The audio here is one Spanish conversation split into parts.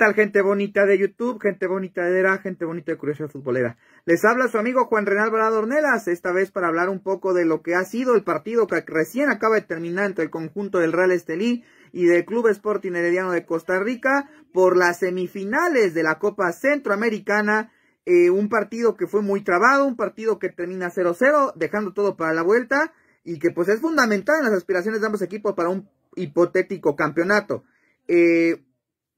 tal, gente bonita de YouTube, gente bonita de Era, gente bonita de Curiosidad Futbolera? Les habla su amigo Juan Renal varadornelas Ornelas, esta vez para hablar un poco de lo que ha sido el partido que recién acaba de terminar entre el conjunto del Real Estelí y del Club Sporting Herediano de Costa Rica por las semifinales de la Copa Centroamericana. Eh, un partido que fue muy trabado, un partido que termina 0-0, dejando todo para la vuelta y que pues es fundamental en las aspiraciones de ambos equipos para un hipotético campeonato. Eh,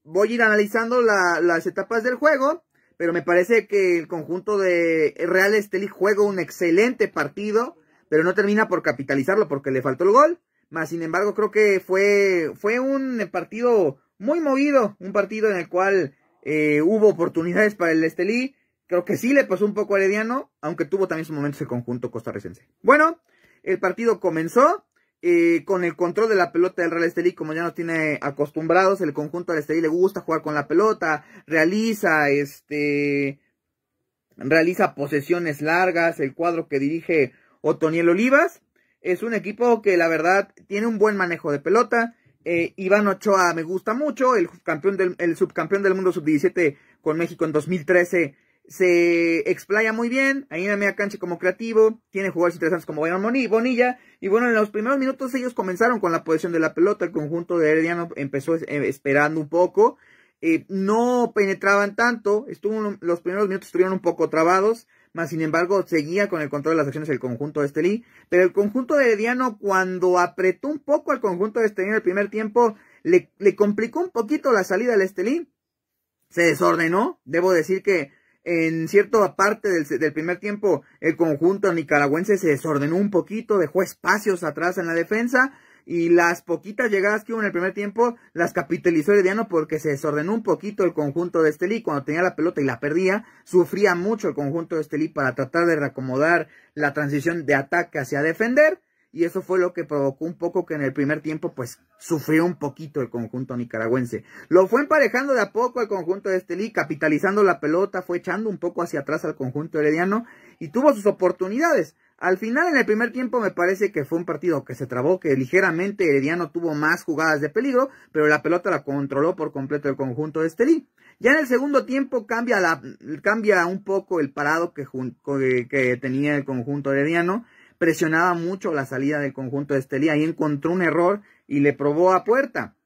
voy a ir analizando las etapas del juego, pero me parece que el conjunto de Real Estelí juega un excelente partido, pero no termina por capitalizarlo porque le faltó el gol. Más sin embargo, creo que fue, fue un partido muy movido, un partido en el cual eh, hubo oportunidades para el Estelí. Creo que sí le pasó un poco a Herediano, aunque tuvo también su momento ese conjunto costarricense. Bueno, el partido comenzó. Eh, con el control de la pelota del Real Estelí, como ya nos tiene acostumbrados, el conjunto de Estelí le gusta jugar con la pelota, realiza, este, realiza posesiones largas, el cuadro que dirige Otoniel Olivas, es un equipo que la verdad tiene un buen manejo de pelota, eh, Iván Ochoa me gusta mucho, el, del, subcampeón del mundo sub-17 con México en 2013 se explaya muy bien, ahí en la media cancha como creativo, tiene jugadores interesantes como Bayern Bonilla, y bueno, en los primeros minutos ellos comenzaron con la posición de la pelota, el conjunto de Herediano empezó eh, esperando un poco, eh, no penetraban tanto, estuvo, los primeros minutos estuvieron un poco trabados, mas sin embargo seguía con el control de las acciones el conjunto de Estelí, pero el conjunto de Herediano cuando apretó un poco al conjunto de Estelí en el primer tiempo, le, le complicó un poquito la salida al Estelí, se desordenó, debo decir que en cierta parte del, primer tiempo el conjunto nicaragüense se desordenó un poquito, dejó espacios atrás en la defensa y las poquitas llegadas que hubo en el primer tiempo las capitalizó Herediano porque se desordenó un poquito el conjunto de Estelí cuando tenía la pelota y la perdía, sufría mucho el conjunto de Estelí para tratar de reacomodar la transición de ataque hacia defender y eso fue lo que provocó un poco que en el primer tiempo pues sufrió un poquito el conjunto nicaragüense. Lo fue emparejando de a poco el conjunto de Estelí, capitalizando la pelota, fue echando un poco hacia atrás al conjunto herediano y tuvo sus oportunidades. Al final en el primer tiempo me parece que fue un partido que se trabó, que ligeramente Herediano tuvo más jugadas de peligro, pero la pelota la controló por completo el conjunto de Estelí. Ya en el segundo tiempo cambia, cambia un poco el parado que tenía el conjunto herediano presionaba mucho la salida del conjunto de Estelí. Ahí encontró un error y le probó a puerta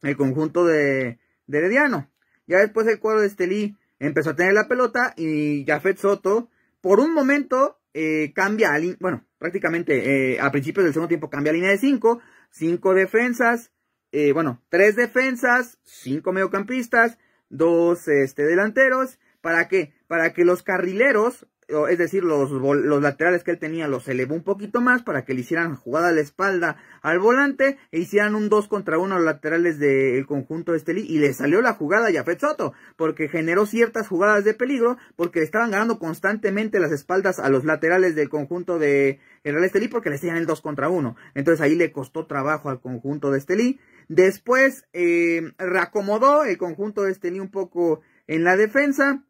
el conjunto de, Herediano. Ya después el cuadro de Estelí empezó a tener la pelota y Jafet Soto, por un momento, eh, cambia bueno, prácticamente eh, a principios del segundo tiempo cambia línea de 5, Cinco defensas, eh, bueno, Tres defensas, Cinco mediocampistas, Dos este, delanteros, ¿para qué? Para que los carrileros es decir, los, los, laterales que él tenía los elevó un poquito más para que le hicieran jugada a la espalda al volante e hicieran un 2 contra 1 a los laterales del conjunto de Estelí y le salió la jugada a Jafet Soto porque generó ciertas jugadas de peligro porque le estaban ganando constantemente las espaldas a los laterales del conjunto de el Real Estelí porque le hacían el 2 contra 1. Entonces ahí le costó trabajo al conjunto de Estelí. Después eh, reacomodó el conjunto de Estelí un poco en la defensa,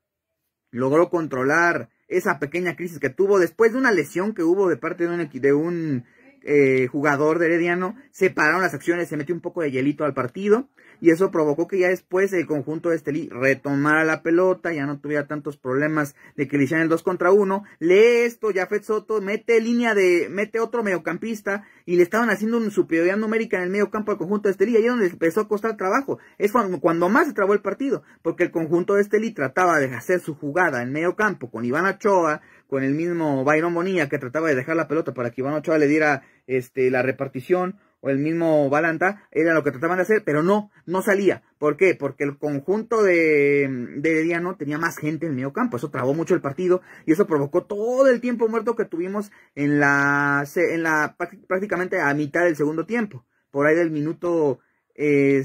logró controlar esa pequeña crisis que tuvo después de una lesión que hubo de parte de un, de un eh, jugador de Herediano, separaron las acciones, se metió un poco de hielito al partido y eso provocó que ya después el conjunto de Estelí retomara la pelota, ya no tuviera tantos problemas de que le hicieran el 2 contra 1. Lee esto, ya Jafet Soto mete línea de, mete otro mediocampista y le estaban haciendo una superioridad numérica en el medio campo al conjunto de Estelí, ahí es donde empezó a costar trabajo. Es cuando, más se trabó el partido, porque el conjunto de Estelí trataba de hacer su jugada en medio campo con Iván Achoa con el mismo Byron Bonilla que trataba de dejar la pelota para que Iván Ochoa le diera este, la repartición o el mismo Balanta, era lo que trataban de hacer, pero no, no salía. ¿Por qué? Porque el conjunto de, de tenía más gente en el medio campo, eso trabó mucho el partido y eso provocó todo el tiempo muerto que tuvimos en la, en la prácticamente a mitad del segundo tiempo, por ahí del minuto, eh,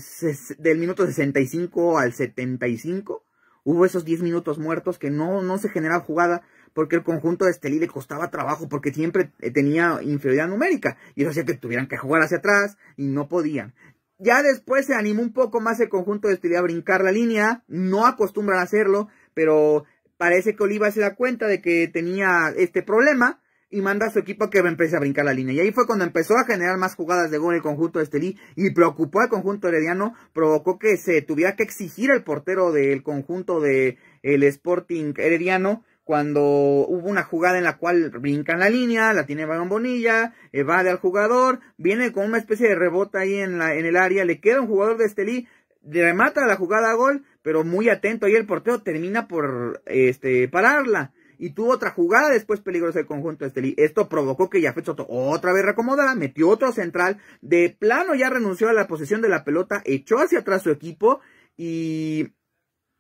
del minuto 65 al 75, hubo esos 10 minutos muertos que no, no se generaba jugada, porque el conjunto de Estelí le costaba trabajo, porque siempre eh, tenía inferioridad numérica, y eso hacía que tuvieran que jugar hacia atrás, y no podían. Ya después se animó un poco más el conjunto de Estelí a brincar la línea, no acostumbran a hacerlo, pero parece que Oliva se da cuenta de que tenía este problema, y manda a su equipo a que empiece a brincar la línea. Y ahí fue cuando empezó a generar más jugadas de gol el conjunto de Estelí y preocupó al conjunto herediano, provocó que se tuviera que exigir al portero del conjunto del el Sporting herediano cuando hubo una jugada en la cual brinca en la línea, la tiene Bagan Bonilla, evade al jugador, viene con una especie de rebota ahí en, la, en el área, le queda un jugador de Estelí, remata la jugada a gol, pero muy atento ahí el porteo termina por este, pararla. Y tuvo otra jugada después peligrosa del conjunto de Estelí. Esto provocó que ya Soto otra vez reacomodara, metió otro central. De plano ya renunció a la posesión de la pelota, echó hacia atrás su equipo y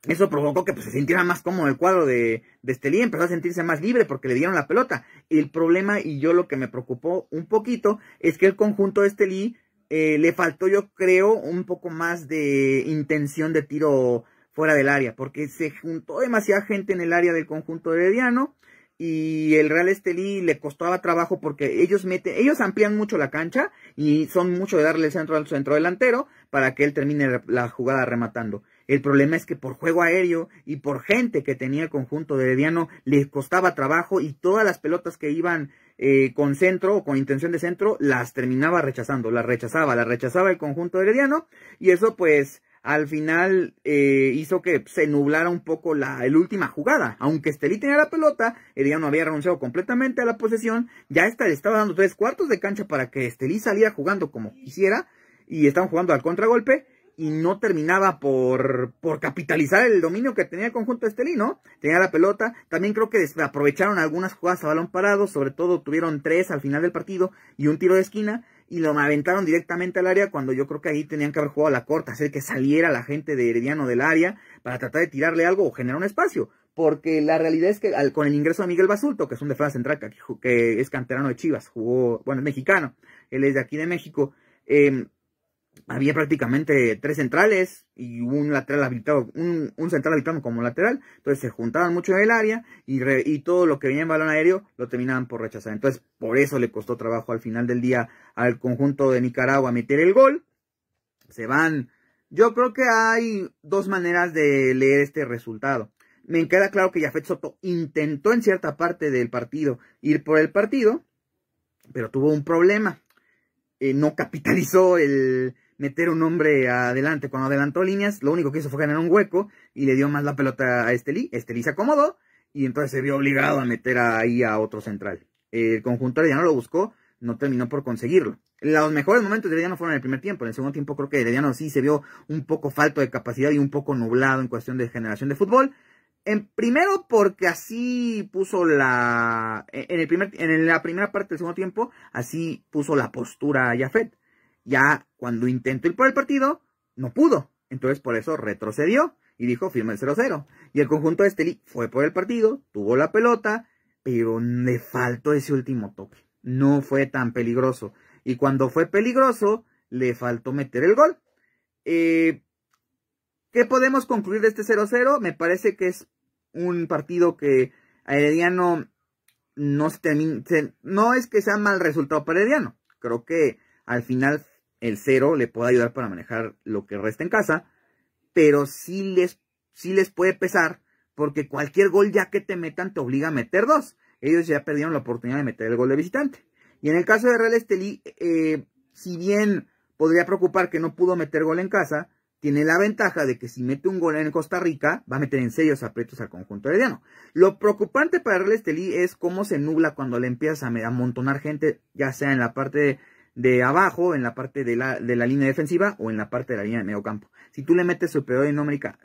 eso provocó que pues, se sintiera más cómodo el cuadro de, de Estelí, empezó a sentirse más libre porque le dieron la pelota. El problema, y yo lo que me preocupó un poquito, es que el conjunto de Estelí eh, le faltó, yo creo, un poco más de intención de tiro fuera del área, porque se juntó demasiada gente en el área del conjunto de Diano y el Real Estelí le costaba trabajo porque ellos meten, ellos amplían mucho la cancha y son mucho de darle el centro al centro delantero para que él termine la jugada rematando. El problema es que por juego aéreo y por gente que tenía el conjunto de Herediano les costaba trabajo y todas las pelotas que iban eh, con centro o con intención de centro las terminaba rechazando, las rechazaba, las rechazaba el conjunto de Herediano y eso pues al final eh, hizo que se nublara un poco la última jugada. Aunque Estelí tenía la pelota, Herediano había renunciado completamente a la posesión, ya le estaba dando tres cuartos de cancha para que Estelí saliera jugando como quisiera y estaban jugando al contragolpe y no terminaba por, por capitalizar el dominio que tenía el conjunto Estelí, ¿no? Tenía la pelota, también creo que aprovecharon algunas jugadas a balón parado, sobre todo tuvieron tres al final del partido y un tiro de esquina y lo aventaron directamente al área cuando yo creo que ahí tenían que haber jugado a la corta, hacer que saliera la gente de Herediano del área para tratar de tirarle algo o generar un espacio. Porque la realidad es que con el ingreso de Miguel Basulto, que es un defensa central que, que, es canterano de Chivas, jugó, bueno, es mexicano, él es de aquí de México, eh, había prácticamente tres centrales y un lateral habilitado, un, un central habilitado como lateral, entonces se juntaban mucho en el área y, y todo lo que venía en balón aéreo lo terminaban por rechazar. Entonces, por eso le costó trabajo al final del día al conjunto de Nicaragua meter el gol. Se van. Yo creo que hay dos maneras de leer este resultado. Me queda claro que Jafet Soto intentó en cierta parte del partido ir por el partido, pero tuvo un problema. Eh, no capitalizó el, meter un hombre adelante. Cuando adelantó líneas, lo único que hizo fue generar un hueco y le dio más la pelota a Estelí. Estelí se acomodó y entonces se vio obligado a meter ahí a otro central. El conjunto no lo buscó, no terminó por conseguirlo. Los mejores momentos de Herediano fueron en el primer tiempo. En el segundo tiempo creo que Herediano sí se vio un poco falto de capacidad y un poco nublado en cuestión de generación de fútbol. En primero porque así puso la en el primer en la primera parte del segundo tiempo así puso la postura Jafet ya cuando intentó ir por el partido, no pudo. Entonces por eso retrocedió y dijo firma el 0-0. Y el conjunto de Esteli fue por el partido, tuvo la pelota, pero le faltó ese último toque. No fue tan peligroso. Y cuando fue peligroso, le faltó meter el gol. Eh, ¿Qué podemos concluir de este 0-0? Me parece que es un partido que a Herediano no, no es que sea mal resultado para Herediano. Creo que al final el cero le puede ayudar para manejar lo que resta en casa, pero sí les, les puede pesar porque cualquier gol ya que te metan te obliga a meter dos. Ellos ya perdieron la oportunidad de meter el gol de visitante. Y en el caso de Real Estelí, eh, si bien podría preocupar que no pudo meter gol en casa, tiene la ventaja de que si mete un gol en Costa Rica, va a meter en serios aprietos al conjunto herediano. Lo preocupante para Real Estelí es cómo se nubla cuando le empiezas a amontonar gente, ya sea en la parte de de abajo, en la parte de la, línea defensiva o en la parte de la línea de medio campo. Si tú le metes superioridad numérica,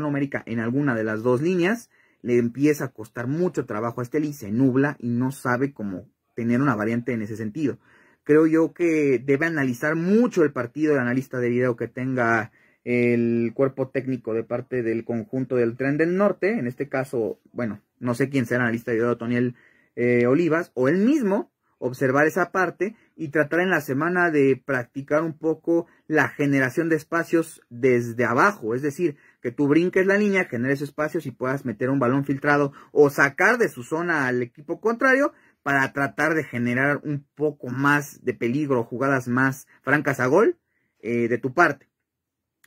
numérica en alguna de las dos líneas, le empieza a costar mucho trabajo a Esteli, se nubla y no sabe cómo tener una variante en ese sentido. Creo yo que debe analizar mucho el partido el analista de video que tenga el cuerpo técnico de parte del conjunto del tren del norte. En este caso, bueno, no sé quién será el analista de video, Toniel eh, Olivas, o él mismo, observar esa parte y tratar en la semana de practicar un poco la generación de espacios desde abajo, es decir, que tú brinques la línea, generes espacios y puedas meter un balón filtrado o sacar de su zona al equipo contrario para tratar de generar un poco más de peligro, jugadas más francas a gol eh, de tu parte.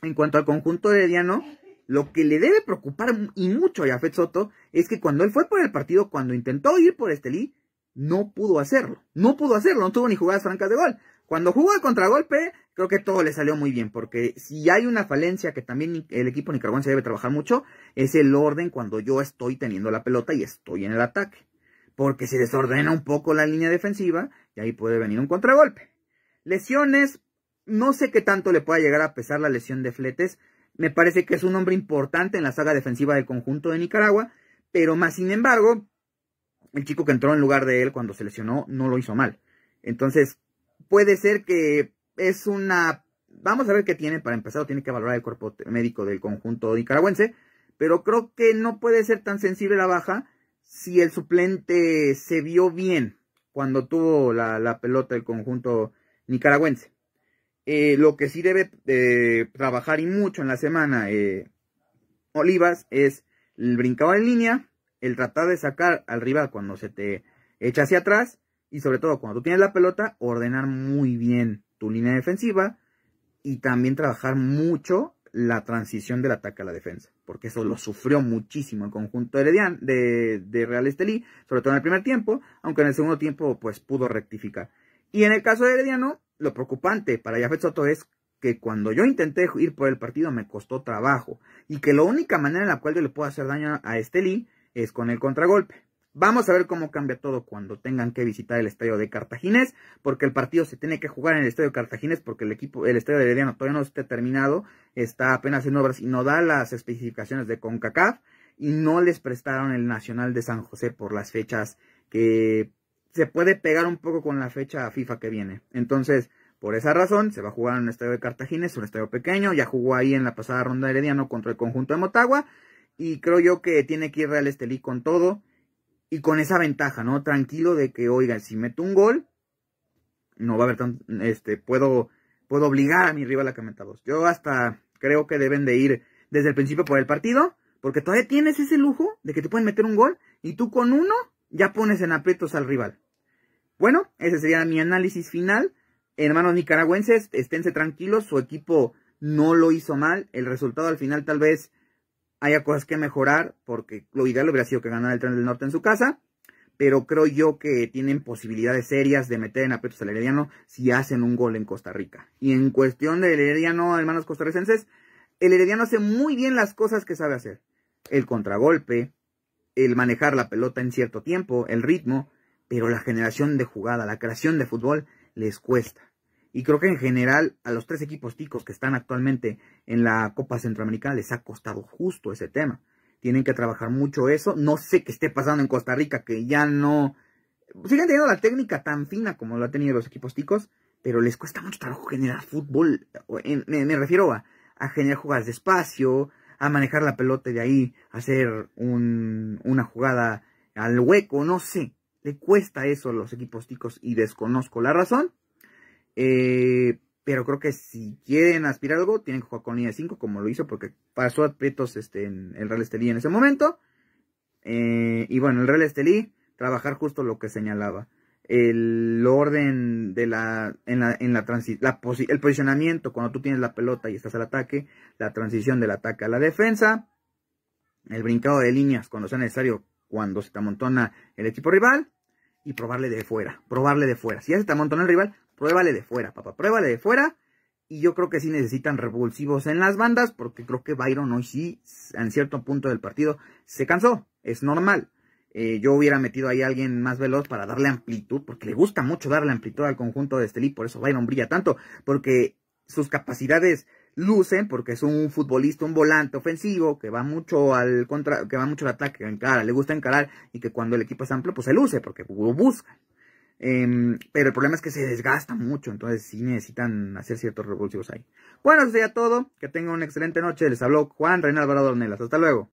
En cuanto al conjunto de Diano lo que le debe preocupar y mucho a Jafet Soto es que cuando él fue por el partido, cuando intentó ir por Estelí, no pudo hacerlo. No pudo hacerlo, no tuvo ni jugadas francas de gol. Cuando jugó el contragolpe, creo que todo le salió muy bien, porque si hay una falencia que también el equipo nicaragüense debe trabajar mucho, es el orden cuando yo estoy teniendo la pelota y estoy en el ataque. Porque se desordena un poco la línea defensiva y ahí puede venir un contragolpe. Lesiones, no sé qué tanto le pueda llegar a pesar la lesión de Fletes. Me parece que es un hombre importante en la saga defensiva del conjunto de Nicaragua, pero más sin embargo, el chico que entró en lugar de él cuando se lesionó no lo hizo mal. Entonces, puede ser que es una... Vamos a ver qué tiene para empezar, tiene que valorar el cuerpo médico del conjunto nicaragüense, pero creo que no puede ser tan sensible la baja si el suplente se vio bien cuando tuvo la, pelota el conjunto nicaragüense. Eh, lo que sí debe eh, trabajar y mucho en la semana eh, Olivas es el brincado en línea, el tratar de sacar al rival cuando se te echa hacia atrás y sobre todo cuando tú tienes la pelota, ordenar muy bien tu línea defensiva y también trabajar mucho la transición del ataque a la defensa, porque eso lo sufrió muchísimo el conjunto de, de Real Estelí, sobre todo en el primer tiempo, aunque en el segundo tiempo pues pudo rectificar. Y en el caso de Herediano, lo preocupante para Jafet Soto es que cuando yo intenté ir por el partido me costó trabajo y que la única manera en la cual yo le puedo hacer daño a Estelí es con el contragolpe. Vamos a ver cómo cambia todo cuando tengan que visitar el estadio de Cartaginés, porque el partido se tiene que jugar en el estadio de Cartaginés, porque el equipo, el estadio de Herediano todavía no está terminado, está apenas en obras y no da las especificaciones de CONCACAF y no les prestaron el Nacional de San José por las fechas que se puede pegar un poco con la fecha FIFA que viene. Entonces, por esa razón, se va a jugar en el estadio de Cartaginés. un estadio pequeño, ya jugó ahí en la pasada ronda de Herediano contra el conjunto de Motagua, y creo yo que tiene que ir Real Estelí con todo y con esa ventaja, ¿no? Tranquilo de que, oiga, si meto un gol, no va a haber tanto, este, puedo, puedo obligar a mi rival a que meta dos. Yo hasta creo que deben de ir desde el principio por el partido, porque todavía tienes ese lujo de que te pueden meter un gol y tú con uno ya pones en aprietos al rival. Bueno, ese sería mi análisis final. Hermanos nicaragüenses, esténse tranquilos, su equipo no lo hizo mal, el resultado al final tal vez hay cosas que mejorar, porque lo ideal hubiera sido que ganara el tren del norte en su casa, pero creo yo que tienen posibilidades serias de meter en aprietos al Herediano si hacen un gol en Costa Rica. Y en cuestión del Herediano, hermanos costarricenses, el Herediano hace muy bien las cosas que sabe hacer. El contragolpe, el manejar la pelota en cierto tiempo, el ritmo, pero la generación de jugada, la creación de fútbol les cuesta. Y creo que en general a los tres equipos ticos que están actualmente en la Copa Centroamericana les ha costado justo ese tema. Tienen que trabajar mucho eso. No sé qué esté pasando en Costa Rica, que ya no... Siguen teniendo la técnica tan fina como lo han tenido los equipos ticos, pero les cuesta mucho trabajo generar fútbol. me, refiero a, generar jugadas despacio, a manejar la pelota de ahí a hacer una jugada al hueco, no sé. Le cuesta eso a los equipos ticos y desconozco la razón. Eh, pero creo que si quieren aspirar algo, tienen que jugar con línea 5, como lo hizo, porque pasó a pretos este, en el Real Estelí en ese momento. Eh, y bueno, el Real Estelí, trabajar justo lo que señalaba. El orden de la, en la, en el posicionamiento cuando tú tienes la pelota y estás al ataque, la transición del ataque a la defensa, el brincado de líneas cuando sea necesario, cuando se te amontona el equipo rival, y probarle de fuera, probarle de fuera. Si ya se te amontona el rival, Pruébale de fuera, papá. Pruébale de fuera. Y yo creo que sí necesitan revulsivos en las bandas, porque creo que Byron hoy sí, en cierto punto del partido, se cansó. Es normal. Eh, yo hubiera metido ahí a alguien más veloz para darle amplitud, porque le gusta mucho darle amplitud al conjunto de Estelí, por eso Byron brilla tanto, porque sus capacidades lucen, porque es un futbolista, un volante ofensivo, que va mucho al contra, que va mucho al ataque, encara, le gusta encarar, y que cuando el equipo es amplio, pues se luce, porque busca. Em, pero el problema es que se desgasta mucho, entonces sí necesitan hacer ciertos revulsivos ahí. Bueno, eso sería todo. Que tengan una excelente noche. Les habló Juan reina Alvarado Ornelas. Hasta luego.